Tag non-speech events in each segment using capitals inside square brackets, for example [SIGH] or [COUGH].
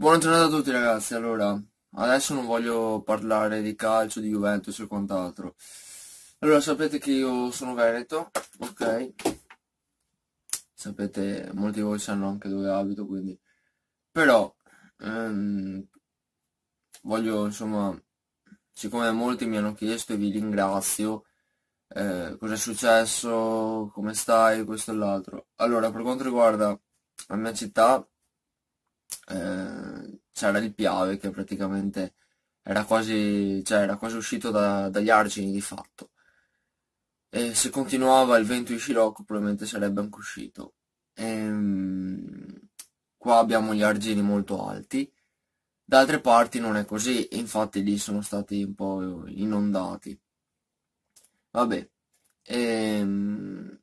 Buongiorno a tutti ragazzi, allora, adesso non voglio parlare di calcio, di Juventus e quant'altro. Allora, sapete che io sono Veneto, ok? Sapete, molti di voi sanno anche dove abito, quindi... Però, ehm, voglio, insomma, siccome molti mi hanno chiesto e vi ringrazio, eh, cosa è successo, come stai, questo e l'altro. Allora, per quanto riguarda la mia città, eh, c'era il Piave che praticamente era quasi, cioè, era quasi uscito da, dagli argini di fatto. E se continuava il vento di Scirocco probabilmente sarebbe anche uscito. Ehm, qua abbiamo gli argini molto alti. Da altre parti non è così, infatti lì sono stati un po' inondati. Vabbè, ehm,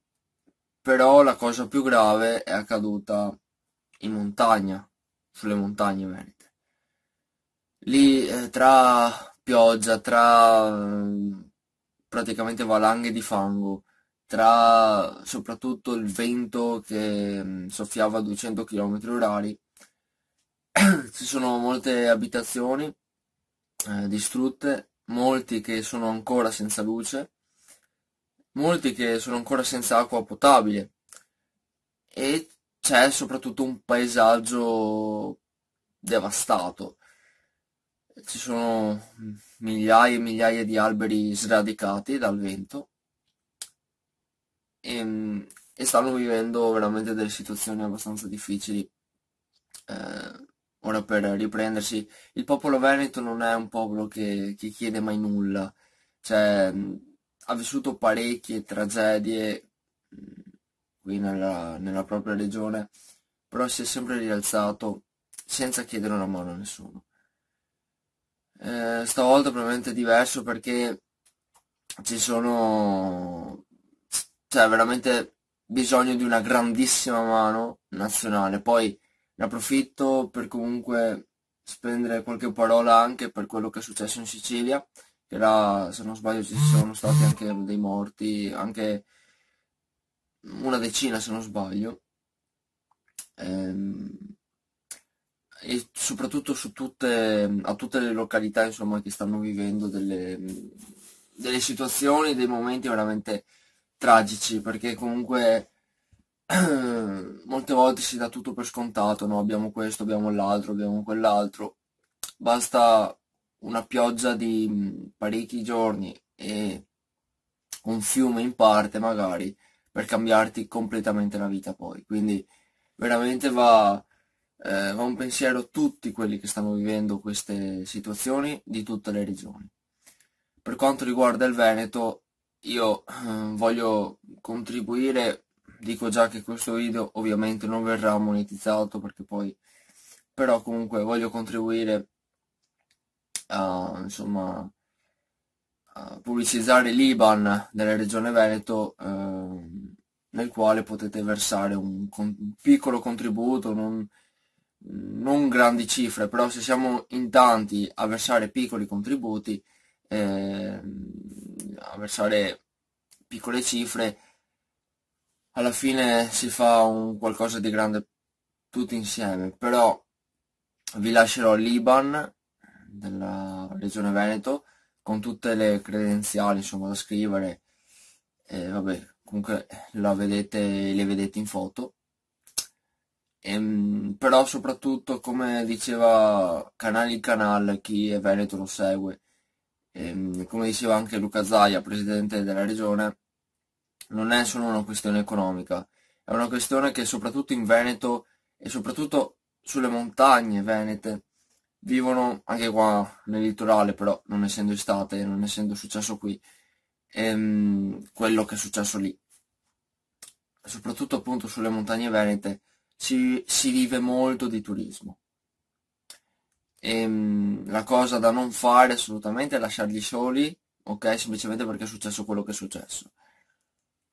però la cosa più grave è accaduta in montagna, sulle montagne venete. Lì eh, tra pioggia, tra eh, praticamente valanghe di fango, tra soprattutto il vento che mm, soffiava a 200 km orari, [CLEARS THROAT] ci sono molte abitazioni eh, distrutte, molti che sono ancora senza luce, molti che sono ancora senza acqua potabile e c'è soprattutto un paesaggio devastato. Ci sono migliaia e migliaia di alberi sradicati dal vento e, e stanno vivendo veramente delle situazioni abbastanza difficili. Eh, ora per riprendersi, il popolo veneto non è un popolo che, che chiede mai nulla, cioè, ha vissuto parecchie tragedie qui nella, nella propria regione, però si è sempre rialzato senza chiedere una mano a nessuno. Eh, stavolta probabilmente è diverso perché ci sono cioè veramente bisogno di una grandissima mano nazionale poi ne approfitto per comunque spendere qualche parola anche per quello che è successo in Sicilia che era se non sbaglio ci sono stati anche dei morti anche una decina se non sbaglio, ehm, e soprattutto su tutte, a tutte le località insomma, che stanno vivendo delle, delle situazioni, dei momenti veramente tragici, perché comunque [CLEARS THROAT] molte volte si dà tutto per scontato, no? abbiamo questo, abbiamo l'altro, abbiamo quell'altro, basta una pioggia di parecchi giorni e un fiume in parte magari per cambiarti completamente la vita poi. Quindi veramente va, eh, va un pensiero a tutti quelli che stanno vivendo queste situazioni di tutte le regioni. Per quanto riguarda il Veneto, io eh, voglio contribuire, dico già che questo video ovviamente non verrà monetizzato perché poi, però comunque voglio contribuire a, insomma, a pubblicizzare l'Iban della regione Veneto. Eh, nel quale potete versare un, un piccolo contributo, non, non, grandi cifre, però se siamo in tanti a versare piccoli contributi, eh, a versare piccole cifre, alla fine si fa un qualcosa di grande tutti insieme, però vi lascerò l'Iban della Regione Veneto con tutte le credenziali insomma da scrivere e vabbè comunque vedete, le vedete in foto ehm, però soprattutto come diceva Canali Canal chi è Veneto lo segue ehm, come diceva anche Luca Zaia presidente della regione non è solo una questione economica è una questione che soprattutto in Veneto e soprattutto sulle montagne venete vivono anche qua nel litorale però non essendo estate non essendo successo qui ehm, quello che è successo lì soprattutto appunto sulle montagne venete, si, si vive molto di turismo. E, ehm, la cosa da non fare assolutamente è lasciarli soli, ok? Semplicemente perché è successo quello che è successo.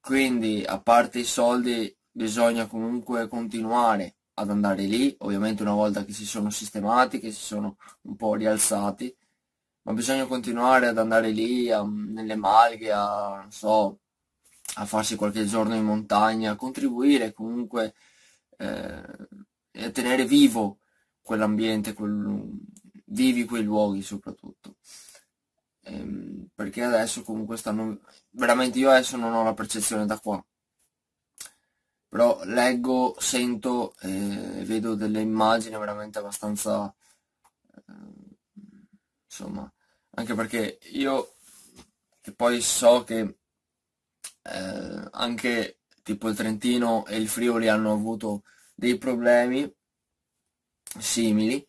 Quindi, a parte i soldi, bisogna comunque continuare ad andare lì, ovviamente una volta che si sono sistemati, che si sono un po' rialzati, ma bisogna continuare ad andare lì a, nelle malghe, a, non so, a farsi qualche giorno in montagna, a contribuire comunque eh, a tenere vivo quell'ambiente, quel, vivi quei luoghi soprattutto. Ehm, perché adesso comunque stanno, veramente io adesso non ho la percezione da qua, però leggo, sento eh, e eh, vedo delle immagini veramente abbastanza, eh, insomma, anche perché io che poi so che eh, anche tipo il Trentino e il Friuli hanno avuto dei problemi simili,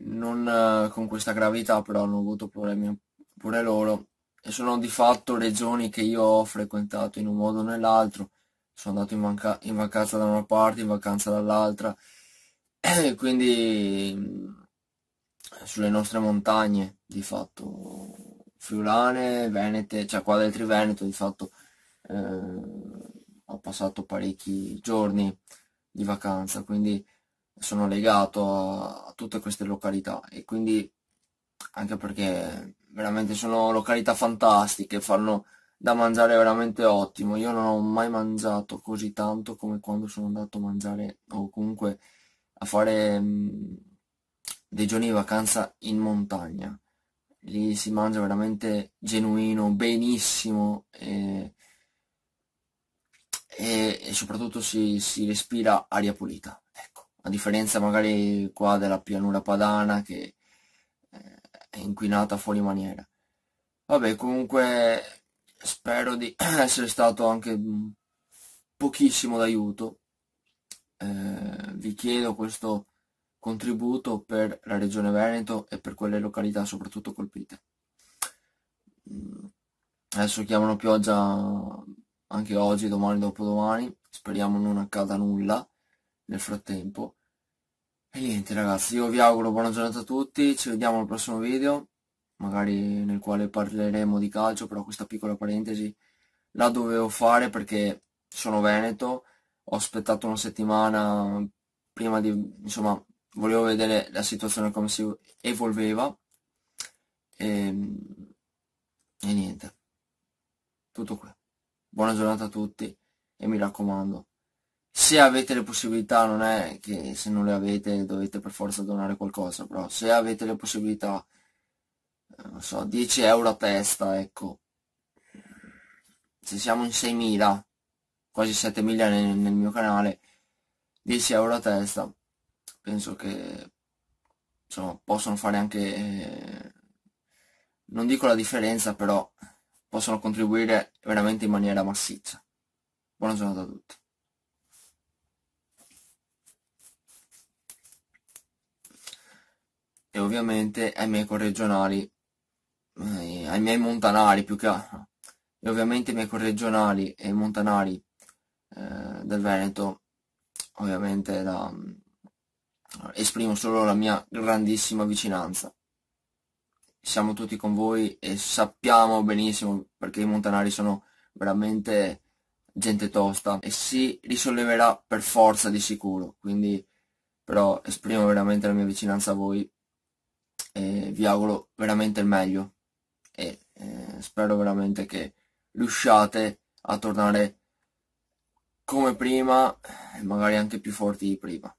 non eh, con questa gravità però hanno avuto problemi pure loro e sono di fatto regioni che io ho frequentato in un modo o nell'altro, sono andato in, manca- in vacanza da una parte, in vacanza dall'altra, [CLEARS THROAT] quindi mm, sulle nostre montagne di fatto, Friulane, Venete, cioè qua del Triveneto di fatto eh, ho passato parecchi giorni di vacanza, quindi sono legato a, a tutte queste località e quindi anche perché veramente sono località fantastiche, fanno da mangiare veramente ottimo. Io non ho mai mangiato così tanto come quando sono andato a mangiare o comunque a fare mh, mm, dei giorni di vacanza in montagna. Lì si mangia veramente genuino, benissimo e e, e soprattutto si, si, respira aria pulita, ecco. a differenza magari qua della pianura padana che eh, è inquinata fuori maniera. Vabbè, comunque spero di [CLEARS THROAT] essere stato anche mm, pochissimo d'aiuto. Eh, vi chiedo questo contributo per la regione Veneto e per quelle località soprattutto colpite. Mm, adesso chiamano pioggia anche oggi, domani, dopodomani, speriamo non accada nulla nel frattempo. E niente ragazzi, io vi auguro buona giornata a tutti, ci vediamo al prossimo video, magari nel quale parleremo di calcio, però questa piccola parentesi la dovevo fare perché sono veneto, ho aspettato una settimana prima di, insomma, volevo vedere la situazione come si evolveva e, ehm, e niente, tutto qui buona giornata a tutti e mi raccomando, se avete le possibilità, non è che se non le avete dovete per forza donare qualcosa, però se avete le possibilità, eh, non so, 10 euro a testa, ecco, se siamo in 6.000, quasi 7.000 nel, nel mio canale, 10 euro a testa, penso che insomma, possono fare anche, eh, non dico la differenza, però possono contribuire veramente in maniera massiccia. Buona giornata a tutti. E ovviamente ai miei corregionali, eh, ai miei montanari più che altro. E ovviamente i miei corregionali e montanari eh, del Veneto, ovviamente da, mm, esprimo solo la mia grandissima vicinanza siamo tutti con voi e sappiamo benissimo perché i montanari sono veramente gente tosta e si risolleverà per forza di sicuro, quindi però esprimo veramente la mia vicinanza a voi e vi auguro veramente il meglio e eh, spero veramente che riusciate a tornare come prima e magari anche più forti di prima.